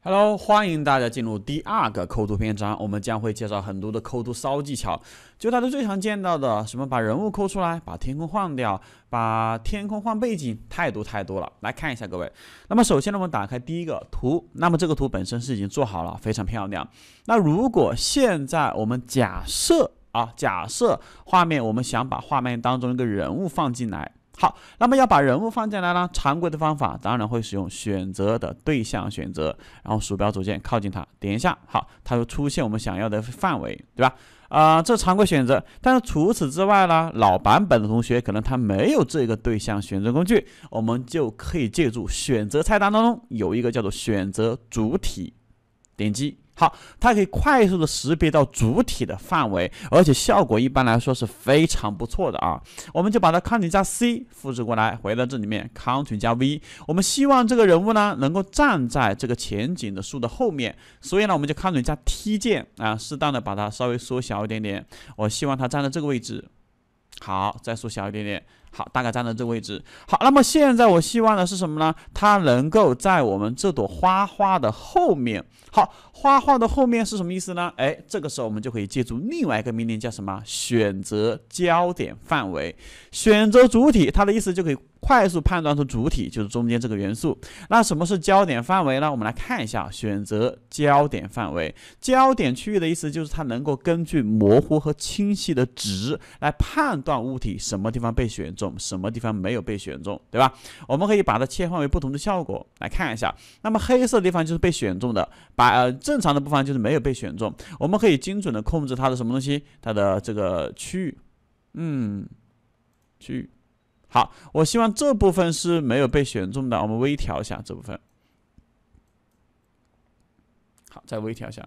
Hello，欢迎大家进入第二个抠图篇章。我们将会介绍很多的抠图骚技巧，就大家最常见到的，什么把人物抠出来，把天空换掉，把天空换背景，太多太多了。来看一下各位。那么首先呢，我们打开第一个图，那么这个图本身是已经做好了，非常漂亮。那如果现在我们假设啊，假设画面，我们想把画面当中一个人物放进来。好，那么要把人物放进来呢？常规的方法当然会使用选择的对象选择，然后鼠标左键靠近它，点一下，好，它就出现我们想要的范围，对吧？啊，这常规选择。但是除此之外呢，老版本的同学可能他没有这个对象选择工具，我们就可以借助选择菜单当中有一个叫做选择主体，点击。好，它可以快速的识别到主体的范围，而且效果一般来说是非常不错的啊。我们就把它 Ctrl 加 C 复制过来，回到这里面，Ctrl 加 V。我们希望这个人物呢能够站在这个前景的树的后面，所以呢我们就 Ctrl 加 T 键啊，适当的把它稍微缩小一点点。我希望它站在这个位置，好，再缩小一点点。好，大概站在这个位置。好，那么现在我希望的是什么呢？它能够在我们这朵花花的后面。好，花花的后面是什么意思呢？哎，这个时候我们就可以借助另外一个命令，叫什么？选择焦点范围，选择主体，它的意思就可以。快速判断出主体就是中间这个元素。那什么是焦点范围呢？我们来看一下，选择焦点范围，焦点区域的意思就是它能够根据模糊和清晰的值来判断物体什么地方被选中，什么地方没有被选中，对吧？我们可以把它切换为不同的效果来看一下。那么黑色地方就是被选中的，把正常的部分就是没有被选中。我们可以精准的控制它的什么东西，它的这个区域，嗯，区域。好，我希望这部分是没有被选中的，我们微调一下这部分。好，再微调一下。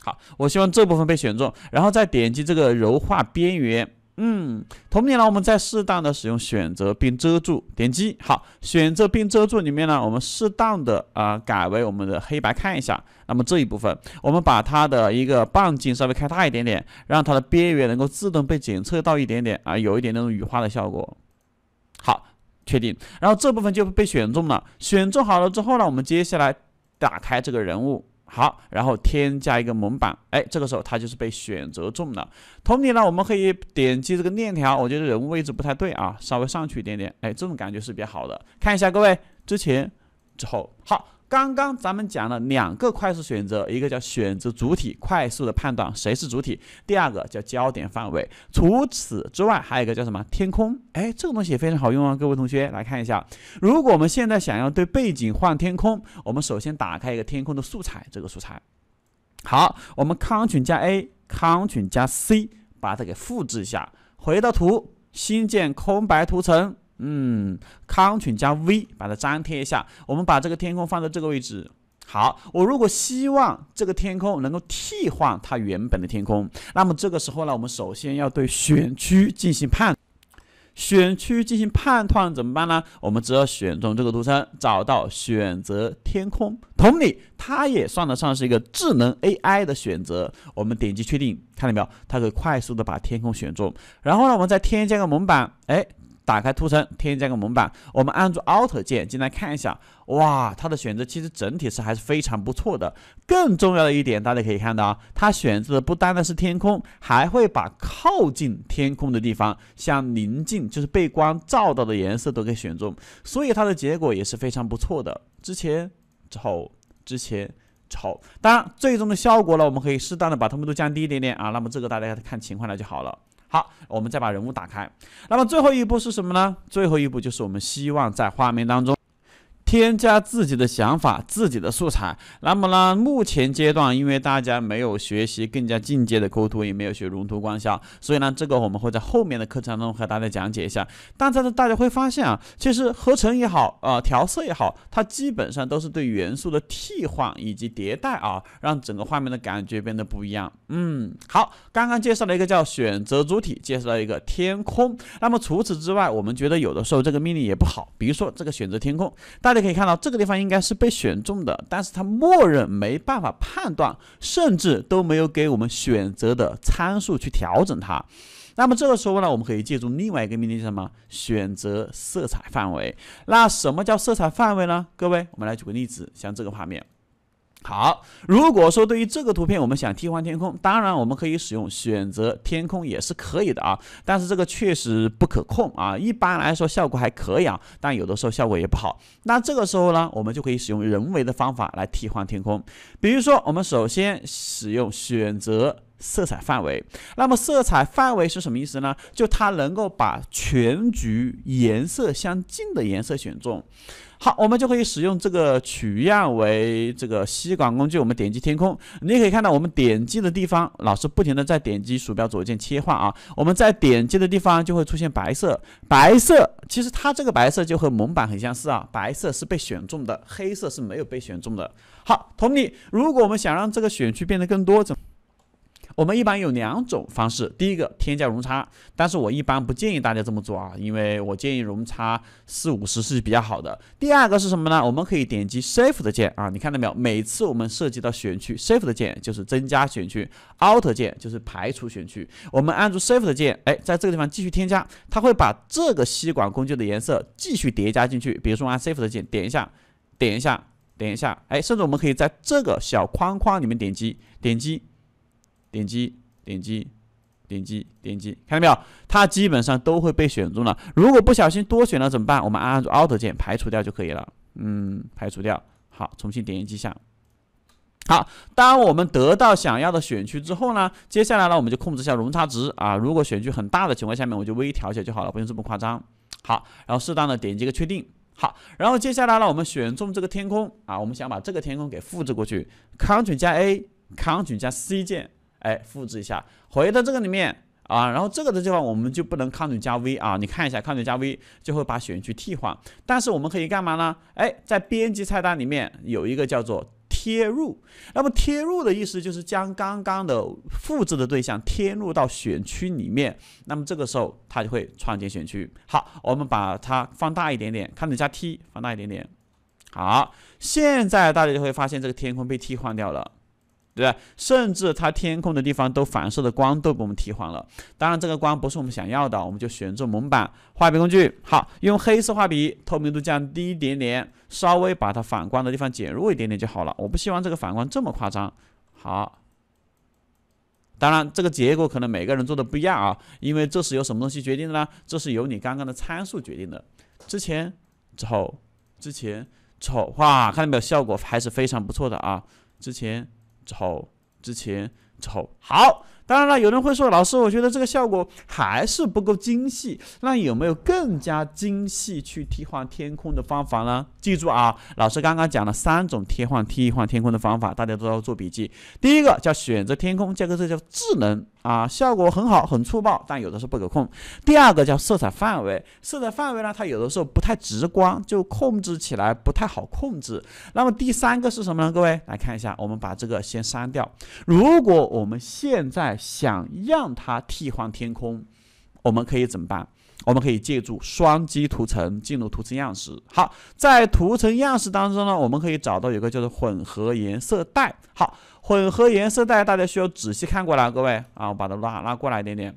好，我希望这部分被选中，然后再点击这个柔化边缘。嗯，同理呢，我们再适当的使用选择并遮住，点击。好，选择并遮住里面呢，我们适当的啊改为我们的黑白看一下。那么这一部分，我们把它的一个半径稍微开大一点点，让它的边缘能够自动被检测到一点点啊，有一点那种羽化的效果。好，确定，然后这部分就被选中了。选中好了之后呢，我们接下来打开这个人物，好，然后添加一个蒙版，哎，这个时候它就是被选择中了。同理呢，我们可以点击这个链条，我觉得人物位置不太对啊，稍微上去一点点，哎，这种感觉是比较好的。看一下各位之前之后，好。刚刚咱们讲了两个快速选择，一个叫选择主体，快速的判断谁是主体；第二个叫焦点范围。除此之外，还有一个叫什么？天空。哎，这个东西也非常好用啊！各位同学来看一下，如果我们现在想要对背景换天空，我们首先打开一个天空的素材。这个素材好，我们 Ctrl 加 A，Ctrl 加 C，把它给复制一下。回到图，新建空白图层。嗯 c t r l 加 V，把它粘贴一下。我们把这个天空放在这个位置。好，我如果希望这个天空能够替换它原本的天空，那么这个时候呢，我们首先要对选区进行判，选区进行判断怎么办呢？我们只要选中这个图层，找到选择天空。同理，它也算得上是一个智能 AI 的选择。我们点击确定，看到没有？它可以快速的把天空选中。然后呢，我们再添加个蒙版，哎。打开图层，添加个蒙版。我们按住 Alt 键进来看一下，哇，它的选择其实整体是还是非常不错的。更重要的一点，大家可以看到啊，它选择的不单单是天空，还会把靠近天空的地方，像临近就是被光照到的颜色都给选中，所以它的结果也是非常不错的。之前丑，之前丑，当然最终的效果呢，我们可以适当的把透们都降低一点点啊。那么这个大家看情况来就好了。好，我们再把人物打开。那么最后一步是什么呢？最后一步就是我们希望在画面当中。添加自己的想法、自己的素材。那么呢，目前阶段，因为大家没有学习更加进阶的抠图，也没有学融图、光效，所以呢，这个我们会在后面的课程中和大家讲解一下。但是大家会发现啊，其实合成也好，呃，调色也好，它基本上都是对元素的替换以及迭代啊，让整个画面的感觉变得不一样。嗯，好，刚刚介绍了一个叫选择主体，介绍了一个天空。那么除此之外，我们觉得有的时候这个命令也不好，比如说这个选择天空，大家。可以看到这个地方应该是被选中的，但是它默认没办法判断，甚至都没有给我们选择的参数去调整它。那么这个时候呢，我们可以借助另外一个命令，叫什么？选择色彩范围。那什么叫色彩范围呢？各位，我们来举个例子，像这个画面。好，如果说对于这个图片，我们想替换天空，当然我们可以使用选择天空也是可以的啊，但是这个确实不可控啊。一般来说效果还可以啊，但有的时候效果也不好。那这个时候呢，我们就可以使用人为的方法来替换天空。比如说，我们首先使用选择色彩范围，那么色彩范围是什么意思呢？就它能够把全局颜色相近的颜色选中。好，我们就可以使用这个取样为这个吸管工具。我们点击天空，你也可以看到我们点击的地方，老师不停的在点击鼠标左键切换啊。我们在点击的地方就会出现白色，白色其实它这个白色就和蒙版很相似啊，白色是被选中的，黑色是没有被选中的。好，同理，如果我们想让这个选区变得更多，怎？我们一般有两种方式，第一个添加容差，但是我一般不建议大家这么做啊，因为我建议容差四五十是比较好的。第二个是什么呢？我们可以点击 Shift 键啊，你看到没有？每次我们涉及到选区，Shift 键就是增加选区，Alt 键就是排除选区。我们按住 Shift 键，哎，在这个地方继续添加，它会把这个吸管工具的颜色继续叠加进去。比如说按 Shift 键点一下，点一下，点一下，哎，甚至我们可以在这个小框框里面点击，点击。点击，点击，点击，点击，看到没有？它基本上都会被选中了。如果不小心多选了怎么办？我们按住 Alt 键排除掉就可以了。嗯，排除掉。好，重新点击一下。好，当我们得到想要的选区之后呢？接下来呢，我们就控制一下容差值啊。如果选区很大的情况下面，我就微调节就好了，不用这么夸张。好，然后适当的点击个确定。好，然后接下来呢，我们选中这个天空啊，我们想把这个天空给复制过去。Ctrl 加 A，Ctrl 加 C 键。哎，复制一下，回到这个里面啊，然后这个的地方我们就不能 Ctrl 加 V 啊，你看一下，Ctrl 加 V 就会把选区替换。但是我们可以干嘛呢？哎，在编辑菜单里面有一个叫做“贴入”，那么“贴入”的意思就是将刚刚的复制的对象贴入到选区里面。那么这个时候它就会创建选区。好，我们把它放大一点点，Ctrl 加 T 放大一点点。好，现在大家就会发现这个天空被替换掉了。对，甚至它天空的地方都反射的光都被我们提黄了。当然，这个光不是我们想要的，我们就选中蒙版，画笔工具，好，用黑色画笔，透明度降低一点点，稍微把它反光的地方减弱一点点就好了。我不希望这个反光这么夸张。好，当然这个结果可能每个人做的不一样啊，因为这是由什么东西决定的呢？这是由你刚刚的参数决定的。之前丑，之前丑，哇，看到没有？效果还是非常不错的啊。之前。之后，之前，之后，好，当然了，有人会说，老师，我觉得这个效果还是不够精细，那有没有更加精细去替换天空的方法呢？记住啊，老师刚刚讲了三种替换替换天空的方法，大家都要做笔记。第一个叫选择天空，这个是叫智能。啊，效果很好，很粗暴，但有的是不可控。第二个叫色彩范围，色彩范围呢，它有的时候不太直观，就控制起来不太好控制。那么第三个是什么呢？各位来看一下，我们把这个先删掉。如果我们现在想让它替换天空，我们可以怎么办？我们可以借助双击图层进入图层样式。好，在图层样式当中呢，我们可以找到有个叫做混合颜色带。好，混合颜色带，大家需要仔细看过来，各位啊，我把它拉拉过来一点点。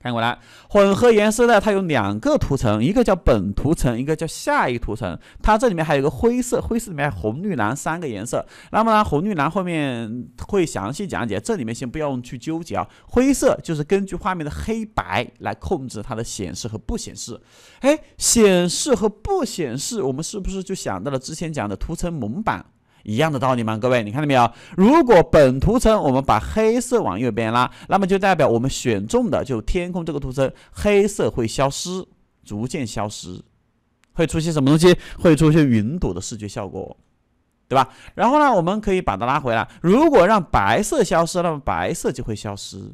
看过来，混合颜色呢，它有两个图层，一个叫本图层，一个叫下一图层。它这里面还有个灰色，灰色里面红绿蓝三个颜色。那么呢，红绿蓝后面会详细讲解，这里面先不要去纠结啊。灰色就是根据画面的黑白来控制它的显示和不显示。哎，显示和不显示，我们是不是就想到了之前讲的图层蒙版？一样的道理吗？各位，你看到没有？如果本图层我们把黑色往右边拉，那么就代表我们选中的就天空这个图层，黑色会消失，逐渐消失，会出现什么东西？会出现云朵的视觉效果，对吧？然后呢，我们可以把它拉回来。如果让白色消失，那么白色就会消失。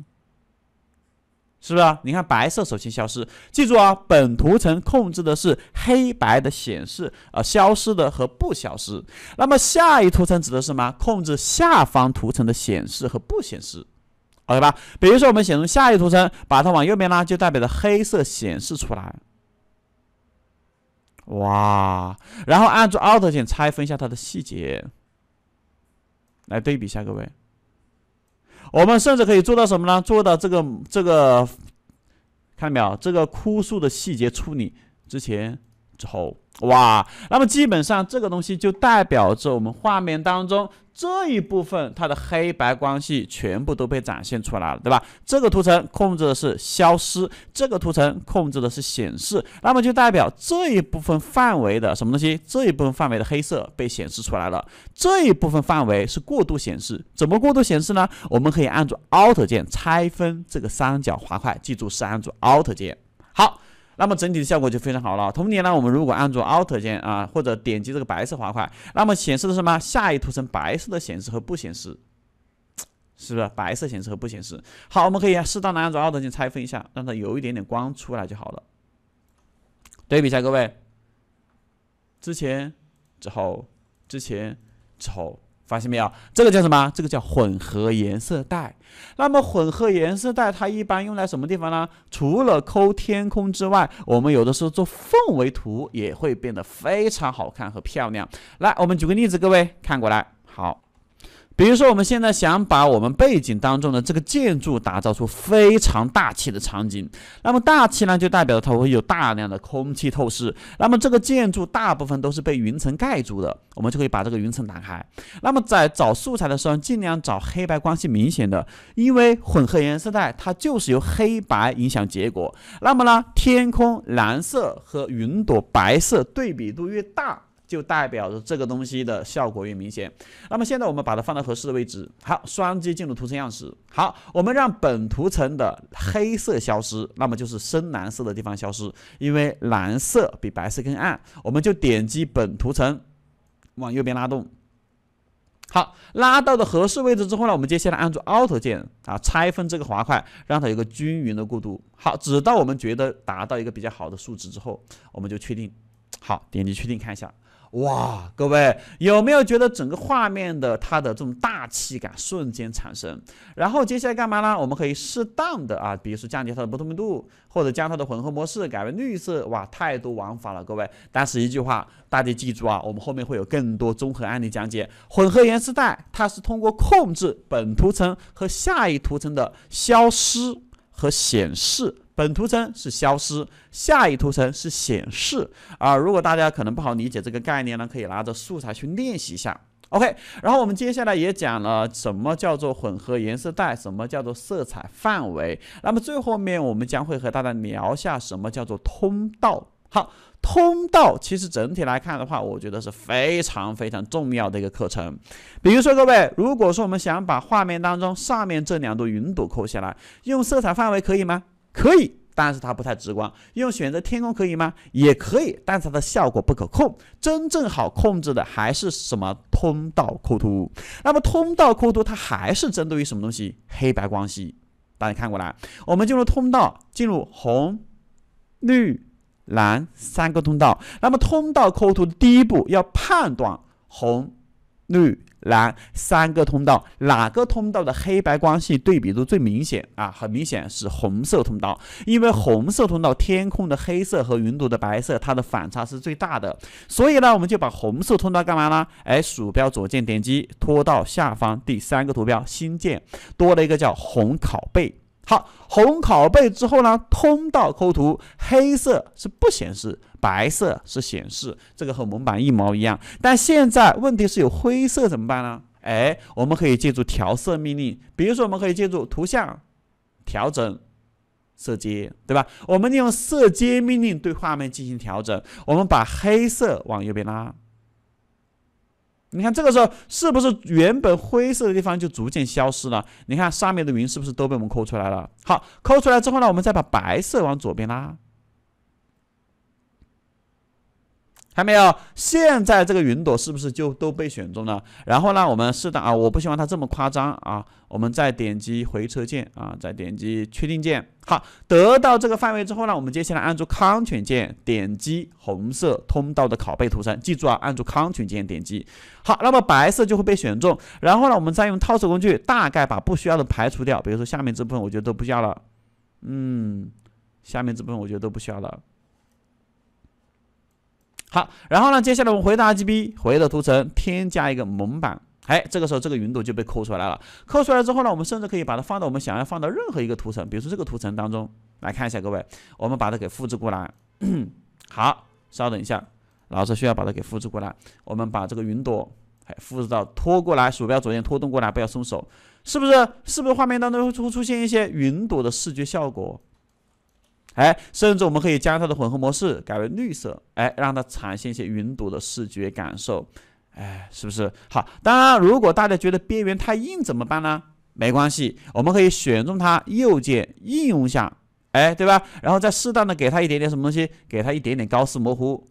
是不是？你看白色首先消失，记住啊，本图层控制的是黑白的显示，啊，消失的和不消失。那么下一图层指的是什么？控制下方图层的显示和不显示，OK 吧？比如说我们选中下一图层，把它往右边拉，就代表着黑色显示出来。哇，然后按住 Alt 键拆分一下它的细节，来对比一下各位。我们甚至可以做到什么呢？做到这个这个，看到没有？这个枯树的细节处理之前。之后，哇，那么基本上这个东西就代表着我们画面当中这一部分它的黑白关系全部都被展现出来了，对吧？这个图层控制的是消失，这个图层控制的是显示，那么就代表这一部分范围的什么东西？这一部分范围的黑色被显示出来了，这一部分范围是过度显示，怎么过度显示呢？我们可以按住 Alt 键拆分这个三角滑块，记住是按住 Alt 键，好。那么整体的效果就非常好了。同理呢，我们如果按住 Alt 键啊，或者点击这个白色滑块，那么显示的是什么？下一图层白色的显示和不显示，是不是白色显示和不显示？好，我们可以适当的按住 Alt 键拆分一下，让它有一点点光出来就好了。对比一下，各位，之前之后，之前丑。发现没有？这个叫什么？这个叫混合颜色带。那么混合颜色带它一般用在什么地方呢？除了抠天空之外，我们有的时候做氛围图也会变得非常好看和漂亮。来，我们举个例子，各位看过来。好。比如说，我们现在想把我们背景当中的这个建筑打造出非常大气的场景，那么大气呢，就代表它会有大量的空气透视。那么这个建筑大部分都是被云层盖住的，我们就可以把这个云层打开。那么在找素材的时候，尽量找黑白关系明显的，因为混合颜色带它就是由黑白影响结果。那么呢，天空蓝色和云朵白色对比度越大。就代表着这个东西的效果越明显。那么现在我们把它放到合适的位置。好，双击进入图层样式。好，我们让本图层的黑色消失，那么就是深蓝色的地方消失，因为蓝色比白色更暗。我们就点击本图层，往右边拉动。好，拉到的合适位置之后呢，我们接下来按住 Alt 键啊，拆分这个滑块，让它有个均匀的过渡。好，直到我们觉得达到一个比较好的数值之后，我们就确定。好，点击确定看一下。哇，各位有没有觉得整个画面的它的这种大气感瞬间产生？然后接下来干嘛呢？我们可以适当的啊，比如说降低它的不透明度，或者将它的混合模式改为绿色。哇，太多玩法了，各位！但是一句话，大家记住啊，我们后面会有更多综合案例讲解。混合颜色带它是通过控制本图层和下一图层的消失。和显示，本图层是消失，下一图层是显示啊。如果大家可能不好理解这个概念呢，可以拿着素材去练习一下。OK，然后我们接下来也讲了什么叫做混合颜色带，什么叫做色彩范围。那么最后面我们将会和大家聊一下什么叫做通道。好。通道其实整体来看的话，我觉得是非常非常重要的一个课程。比如说，各位，如果说我们想把画面当中上面这两朵云朵抠下来，用色彩范围可以吗？可以，但是它不太直观。用选择天空可以吗？也可以，但是它的效果不可控。真正好控制的还是什么？通道抠图。那么，通道抠图它还是针对于什么东西？黑白关系。大家看过来，我们进入通道，进入红、绿。蓝三个通道，那么通道抠图第一步要判断红、绿、蓝三个通道哪个通道的黑白关系对比度最明显啊？很明显是红色通道，因为红色通道天空的黑色和云朵的白色，它的反差是最大的。所以呢，我们就把红色通道干嘛呢？哎，鼠标左键点击拖到下方第三个图标，新建多了一个叫红拷贝。好，红拷贝之后呢？通道抠图，黑色是不显示，白色是显示，这个和蒙版一毛一样。但现在问题是有灰色怎么办呢？哎，我们可以借助调色命令，比如说我们可以借助图像调整色阶，对吧？我们利用色阶命令对画面进行调整，我们把黑色往右边拉。你看这个时候是不是原本灰色的地方就逐渐消失了？你看上面的云是不是都被我们抠出来了？好，抠出来之后呢，我们再把白色往左边拉。看到没有？现在这个云朵是不是就都被选中了？然后呢，我们适当啊，我不希望它这么夸张啊，我们再点击回车键啊，再点击确定键。好，得到这个范围之后呢，我们接下来按住 Ctrl 键点击红色通道的拷贝图层，记住啊，按住 Ctrl 键点击。好，那么白色就会被选中。然后呢，我们再用套索工具大概把不需要的排除掉，比如说下面这部分我觉得都不需要了，嗯，下面这部分我觉得都不需要了。好，然后呢，接下来我们回到 RGB，回到图层，添加一个蒙版。哎，这个时候这个云朵就被抠出来了。抠出来之后呢，我们甚至可以把它放到我们想要放到任何一个图层，比如说这个图层当中来看一下，各位，我们把它给复制过来。好，稍等一下，老师需要把它给复制过来。我们把这个云朵，哎，复制到拖过来，鼠标左键拖动过来，不要松手，是不是？是不是画面当中会出出现一些云朵的视觉效果？哎，甚至我们可以将它的混合模式改为绿色，哎，让它产生一些云朵的视觉感受，哎，是不是好？当然，如果大家觉得边缘太硬怎么办呢？没关系，我们可以选中它，右键应用一下，哎，对吧？然后再适当的给它一点点什么东西，给它一点点高斯模糊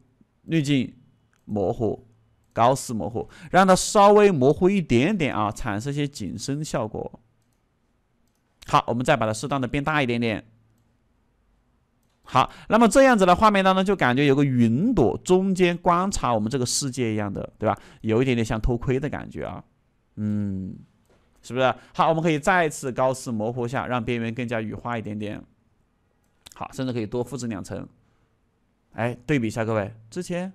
滤镜，模糊，高斯模糊，让它稍微模糊一点点啊，产生一些景深效果。好，我们再把它适当的变大一点点。好，那么这样子的画面当中，就感觉有个云朵中间观察我们这个世界一样的，对吧？有一点点像偷窥的感觉啊，嗯，是不是？好，我们可以再次高斯模糊一下，让边缘更加羽化一点点。好，甚至可以多复制两层。哎，对比一下各位，之前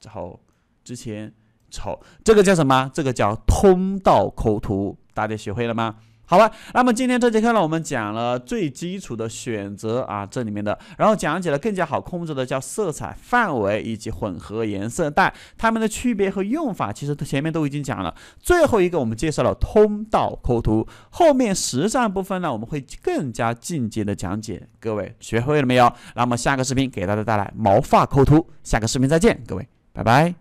丑，之前丑，这个叫什么？这个叫通道抠图，大家学会了吗？好吧，那么今天这节课呢，我们讲了最基础的选择啊这里面的，然后讲解了更加好控制的叫色彩范围以及混合颜色，带，它们的区别和用法其实前面都已经讲了。最后一个我们介绍了通道抠图，后面实战部分呢我们会更加进阶的讲解。各位学会了没有？那么下个视频给大家带来毛发抠图，下个视频再见，各位，拜拜。